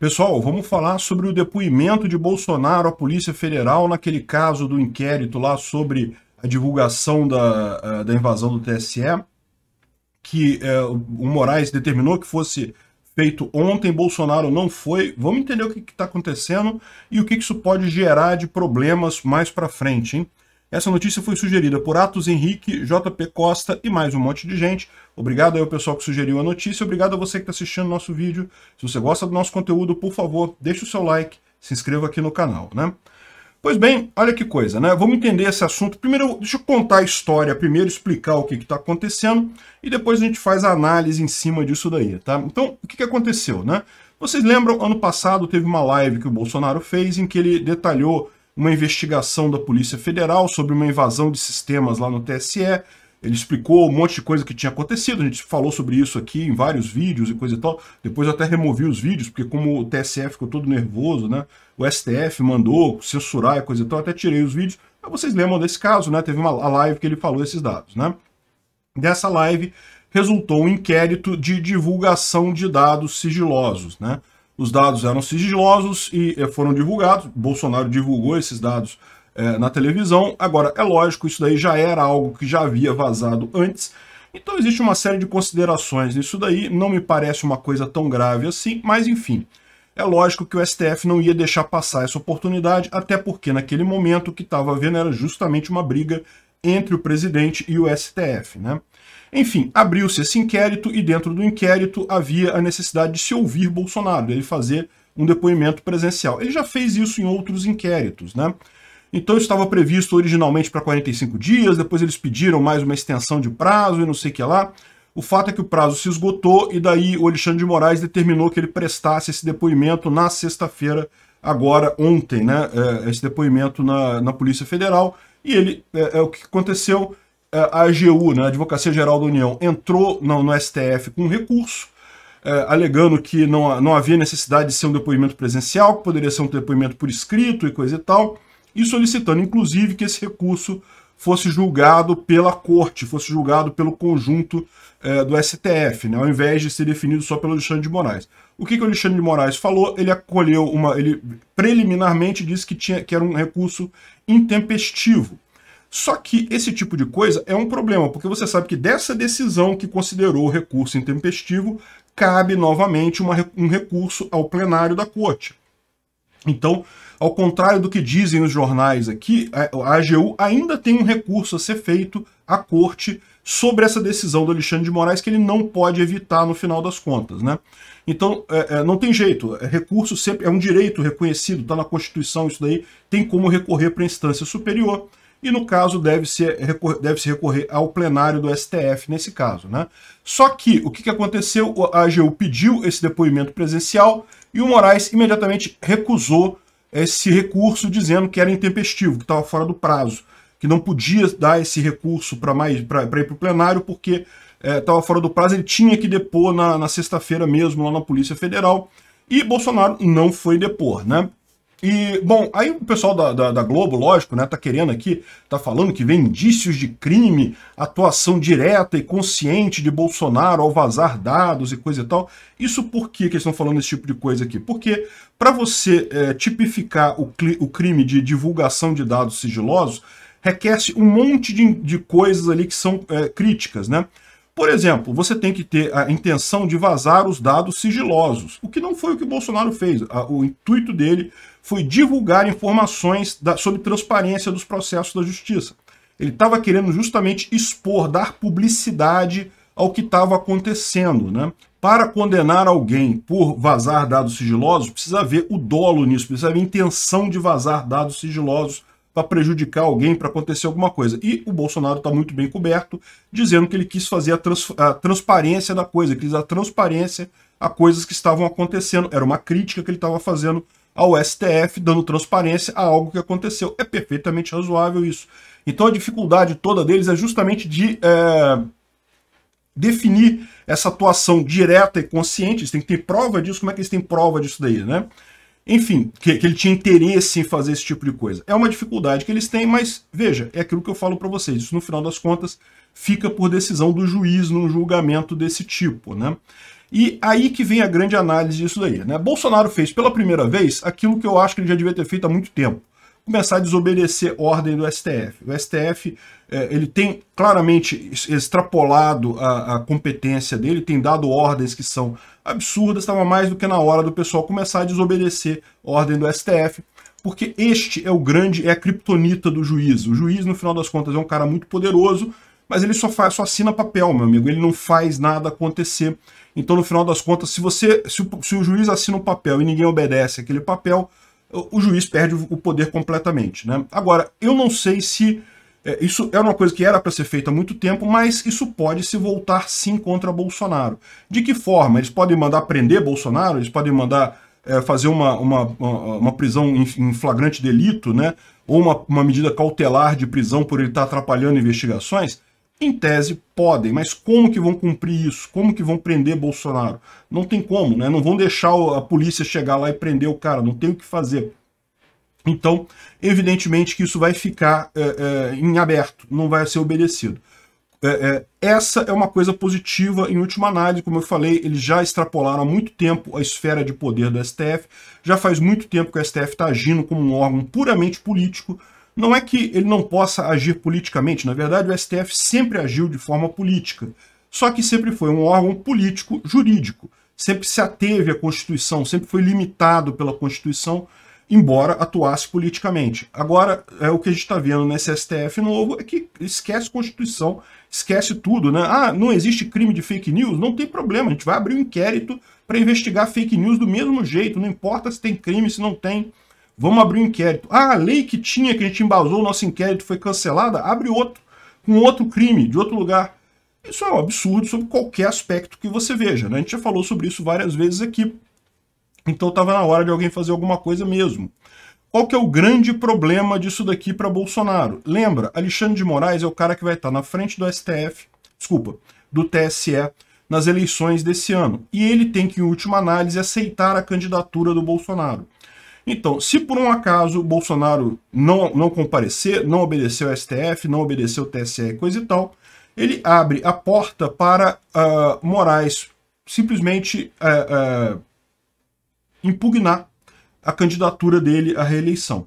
Pessoal, vamos falar sobre o depoimento de Bolsonaro à Polícia Federal naquele caso do inquérito lá sobre a divulgação da, eh, da invasão do TSE, que é, o Moraes determinou que fosse feito ontem, Bolsonaro não foi. Vamos entender o que está acontecendo e o que, que isso pode gerar de problemas mais para frente, hein? Essa notícia foi sugerida por Atos Henrique, JP Costa e mais um monte de gente. Obrigado aí ao pessoal que sugeriu a notícia, obrigado a você que está assistindo nosso vídeo. Se você gosta do nosso conteúdo, por favor, deixe o seu like, se inscreva aqui no canal, né? Pois bem, olha que coisa, né? Vamos entender esse assunto. Primeiro, deixa eu contar a história, primeiro explicar o que está acontecendo e depois a gente faz a análise em cima disso daí, tá? Então, o que, que aconteceu, né? Vocês lembram, ano passado teve uma live que o Bolsonaro fez em que ele detalhou uma investigação da Polícia Federal sobre uma invasão de sistemas lá no TSE. Ele explicou um monte de coisa que tinha acontecido, a gente falou sobre isso aqui em vários vídeos e coisa e tal. Depois eu até removi os vídeos, porque como o TSE ficou todo nervoso, né? O STF mandou censurar e coisa e tal, eu até tirei os vídeos. Mas vocês lembram desse caso, né? Teve uma live que ele falou esses dados, né? Dessa live resultou um inquérito de divulgação de dados sigilosos, né? os dados eram sigilosos e eh, foram divulgados. Bolsonaro divulgou esses dados é, na televisão. Agora, é lógico, isso daí já era algo que já havia vazado antes. Então, existe uma série de considerações nisso daí. Não me parece uma coisa tão grave assim, mas enfim. É lógico que o STF não ia deixar passar essa oportunidade, até porque naquele momento o que estava havendo era justamente uma briga entre o presidente e o STF. Né? Enfim, abriu-se esse inquérito e dentro do inquérito havia a necessidade de se ouvir Bolsonaro, ele fazer um depoimento presencial. Ele já fez isso em outros inquéritos, né? Então estava previsto originalmente para 45 dias, depois eles pediram mais uma extensão de prazo e não sei o que lá. O fato é que o prazo se esgotou e daí o Alexandre de Moraes determinou que ele prestasse esse depoimento na sexta-feira, agora ontem, né? É, esse depoimento na, na Polícia Federal e ele, é, é o que aconteceu, é, a AGU, né, a Advocacia Geral da União, entrou no, no STF com recurso, é, alegando que não, não havia necessidade de ser um depoimento presencial, que poderia ser um depoimento por escrito e coisa e tal, e solicitando, inclusive, que esse recurso fosse julgado pela corte, fosse julgado pelo conjunto é, do STF, né, ao invés de ser definido só pelo Alexandre de Moraes. O que, que o Alexandre de Moraes falou? Ele acolheu uma. Ele preliminarmente disse que, tinha, que era um recurso intempestivo. Só que esse tipo de coisa é um problema, porque você sabe que dessa decisão que considerou o recurso intempestivo, cabe novamente uma, um recurso ao plenário da corte. Então, ao contrário do que dizem os jornais aqui, a AGU ainda tem um recurso a ser feito a corte sobre essa decisão do Alexandre de Moraes que ele não pode evitar no final das contas. Né? Então, é, é, não tem jeito. É, recurso sempre é um direito reconhecido, está na Constituição isso daí, tem como recorrer para a instância superior. E no caso deve-se recorrer, deve recorrer ao plenário do STF nesse caso. Né? Só que o que, que aconteceu? A AGU pediu esse depoimento presencial e o Moraes imediatamente recusou esse recurso, dizendo que era intempestivo, que estava fora do prazo que não podia dar esse recurso para mais para ir para o plenário porque estava é, fora do prazo, ele tinha que depor na, na sexta-feira mesmo lá na Polícia Federal. E Bolsonaro não foi depor, né? E, bom, aí o pessoal da, da, da, Globo, lógico, né, tá querendo aqui, tá falando que vem indícios de crime, atuação direta e consciente de Bolsonaro ao vazar dados e coisa e tal. Isso por que, que eles estão falando esse tipo de coisa aqui? Porque para você é, tipificar o, o crime de divulgação de dados sigilosos, requer um monte de, de coisas ali que são é, críticas, né? Por exemplo, você tem que ter a intenção de vazar os dados sigilosos, o que não foi o que o Bolsonaro fez. O intuito dele foi divulgar informações da, sobre transparência dos processos da justiça. Ele estava querendo justamente expor, dar publicidade ao que estava acontecendo. Né? Para condenar alguém por vazar dados sigilosos, precisa haver o dolo nisso, precisa haver intenção de vazar dados sigilosos para prejudicar alguém, para acontecer alguma coisa. E o Bolsonaro está muito bem coberto, dizendo que ele quis fazer a, trans, a transparência da coisa, quis dar transparência a coisas que estavam acontecendo. Era uma crítica que ele estava fazendo ao STF, dando transparência a algo que aconteceu. É perfeitamente razoável isso. Então a dificuldade toda deles é justamente de é, definir essa atuação direta e consciente. Eles têm que ter prova disso. Como é que eles têm prova disso daí, né? Enfim, que, que ele tinha interesse em fazer esse tipo de coisa. É uma dificuldade que eles têm, mas veja, é aquilo que eu falo para vocês. Isso, no final das contas, fica por decisão do juiz num julgamento desse tipo, né? E aí que vem a grande análise disso daí, né? Bolsonaro fez pela primeira vez aquilo que eu acho que ele já devia ter feito há muito tempo começar a desobedecer ordem do STF. O STF é, ele tem claramente extrapolado a, a competência dele, tem dado ordens que são absurdas, estava mais do que na hora do pessoal começar a desobedecer ordem do STF, porque este é o grande, é a criptonita do juiz. O juiz, no final das contas, é um cara muito poderoso, mas ele só faz, só assina papel, meu amigo, ele não faz nada acontecer. Então, no final das contas, se você, se o, se o juiz assina um papel e ninguém obedece aquele papel, o, juiz perde o, poder completamente. Né? Agora, eu não sei se é, isso é uma coisa que era para ser feita há muito tempo, mas isso pode se voltar sim contra Bolsonaro. De que forma? Eles podem mandar prender Bolsonaro? Eles podem mandar é, fazer uma, uma, uma prisão em, em flagrante delito, né? ou uma, uma medida cautelar de prisão por ele estar tá atrapalhando investigações? Em tese, podem, mas como que vão cumprir isso? Como que vão prender Bolsonaro? Não tem como, né? Não vão deixar a polícia chegar lá e prender o cara, não tem o que fazer. Então, evidentemente que isso vai ficar é, é, em aberto, não vai ser obedecido. É, é essa é uma coisa positiva, em última análise, como eu falei, eles já extrapolaram há muito tempo a esfera de poder do STF, já faz muito tempo que o STF está agindo como um órgão puramente político, não é que ele não possa agir politicamente, na verdade o STF sempre agiu de forma política, só que sempre foi um órgão político jurídico, sempre se ateve à Constituição, sempre foi limitado pela Constituição, embora atuasse politicamente. Agora, é o que a gente está vendo nesse STF novo é que esquece a Constituição, esquece tudo, né? Ah, não existe crime de fake news? Não tem problema, a gente vai abrir um inquérito para investigar fake news do mesmo jeito, não importa se tem crime, se não tem. Vamos abrir um inquérito. Ah, a lei que tinha, que a gente embasou o nosso inquérito, foi cancelada? Abre outro, com um outro crime, de outro lugar. Isso é um absurdo sobre qualquer aspecto que você veja, né? A gente já falou sobre isso várias vezes aqui. Então estava na hora de alguém fazer alguma coisa mesmo. Qual que é o grande problema disso daqui para Bolsonaro? Lembra, Alexandre de Moraes é o cara que vai estar tá na frente do STF, desculpa, do TSE, nas eleições desse ano. E ele tem que, em última análise, aceitar a candidatura do Bolsonaro. Então, se por um acaso o Bolsonaro não, não comparecer, não obedecer ao STF, não obedecer o TSE, coisa e tal, ele abre a porta para uh, Moraes simplesmente uh, uh, impugnar a candidatura dele à reeleição.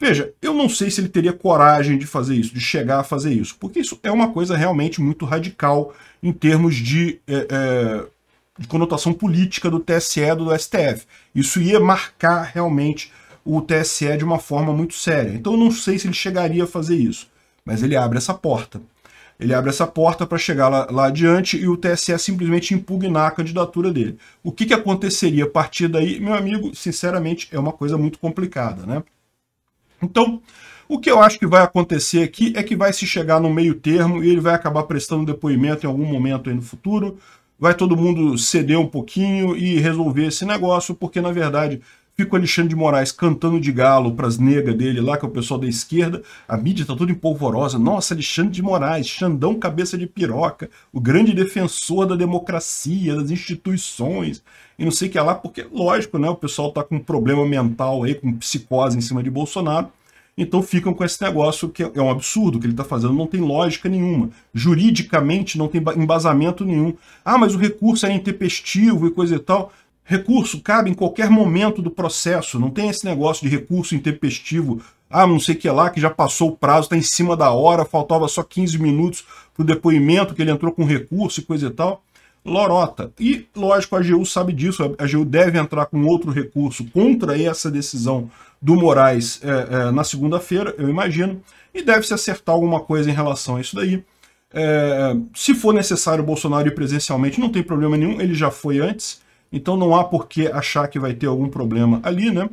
Veja, eu não sei se ele teria coragem de fazer isso, de chegar a fazer isso, porque isso é uma coisa realmente muito radical em termos de eh, eh, de conotação política do TSE do STF. Isso ia marcar realmente o TSE de uma forma muito séria. Então eu não sei se ele chegaria a fazer isso, mas ele abre essa porta. Ele abre essa porta para chegar lá, lá adiante e o TSE simplesmente impugnar a candidatura dele. O que, que aconteceria a partir daí, meu amigo, sinceramente, é uma coisa muito complicada, né? Então, o que eu acho que vai acontecer aqui é que vai se chegar no meio termo e ele vai acabar prestando depoimento em algum momento aí no futuro, vai todo mundo ceder um pouquinho e resolver esse negócio, porque na verdade fica o Alexandre de Moraes cantando de galo para as negas dele lá, que é o pessoal da esquerda, a mídia tá toda empolvorosa, nossa, Alexandre de Moraes, Xandão cabeça de piroca, o grande defensor da democracia, das instituições, e não sei o que lá, porque lógico, né, o pessoal tá com um problema mental aí, com psicose em cima de Bolsonaro, então ficam com esse negócio que é, é um absurdo que ele está fazendo, não tem lógica nenhuma. Juridicamente não tem embasamento nenhum. Ah, mas o recurso é intempestivo e coisa e tal. Recurso cabe em qualquer momento do processo, não tem esse negócio de recurso intempestivo. Ah, não sei o que lá, que já passou o prazo, está em cima da hora, faltava só 15 minutos para o depoimento, que ele entrou com recurso e coisa e tal lorota. E, lógico, a AGU sabe disso, a AGU deve entrar com outro recurso contra essa decisão do Moraes é, é, na segunda-feira, eu imagino, e deve se acertar alguma coisa em relação a isso daí. É, se for necessário o Bolsonaro ir presencialmente, não tem problema nenhum, ele já foi antes, então não há por que achar que vai ter algum problema ali, né?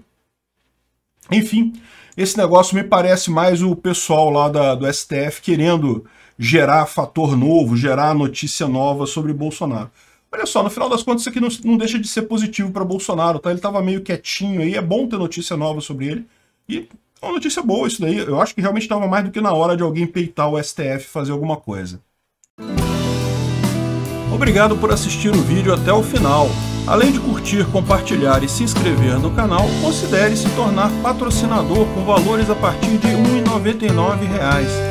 Enfim, esse negócio me parece mais o pessoal lá da, do STF querendo gerar fator novo, gerar notícia nova sobre Bolsonaro. Olha só, no final das contas, isso aqui não, não deixa de ser positivo para Bolsonaro, tá? Ele estava meio quietinho aí, é bom ter notícia nova sobre ele. E é uma notícia boa isso daí. Eu acho que realmente estava mais do que na hora de alguém peitar o STF e fazer alguma coisa. Obrigado por assistir o vídeo até o final. Além de curtir, compartilhar e se inscrever no canal, considere se tornar patrocinador com valores a partir de R$ 1,99